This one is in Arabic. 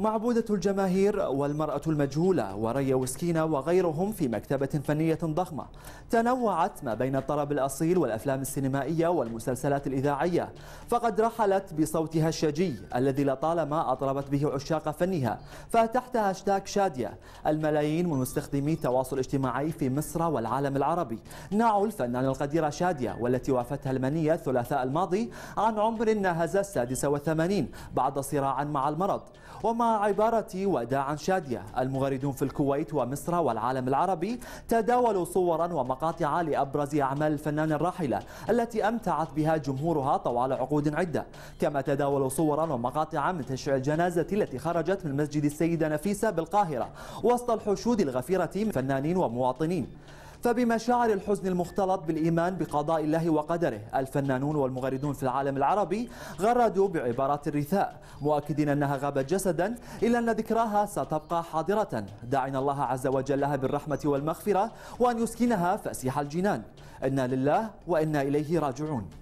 معبودة الجماهير والمرأة المجهولة وريا وسكينة وغيرهم في مكتبة فنية ضخمة تنوعت ما بين الطرب الأصيل والأفلام السينمائية والمسلسلات الإذاعية فقد رحلت بصوتها الشجي الذي لطالما أطربت به عشاق فنها فتحت هاشتاك شادية الملايين من مستخدمي التواصل الاجتماعي في مصر والعالم العربي نعوا الفنانة القديرة شادية والتي وافتها المنية الثلاثاء الماضي عن عمر ناهز السادسة والثمانين بعد صراع مع المرض ومع مع عبارة وداعا شادية المغردون في الكويت ومصر والعالم العربي تداولوا صورا ومقاطع لأبرز أعمال الفنان الراحلة التي أمتعت بها جمهورها طوال عقود عدة كما تداولوا صورا ومقاطع من تشريع الجنازة التي خرجت من مسجد السيدة نفيسة بالقاهرة وسط الحشود الغفيرة من فنانين ومواطنين فبمشاعر الحزن المختلط بالإيمان بقضاء الله وقدره الفنانون والمغردون في العالم العربي غردوا بعبارات الرثاء مؤكدين أنها غابت جسدا إلا أن ذكراها ستبقى حاضرة داعنا الله عز وجل لها بالرحمة والمغفرة وأن يسكنها فسيح الجنان إنا لله وإنا إليه راجعون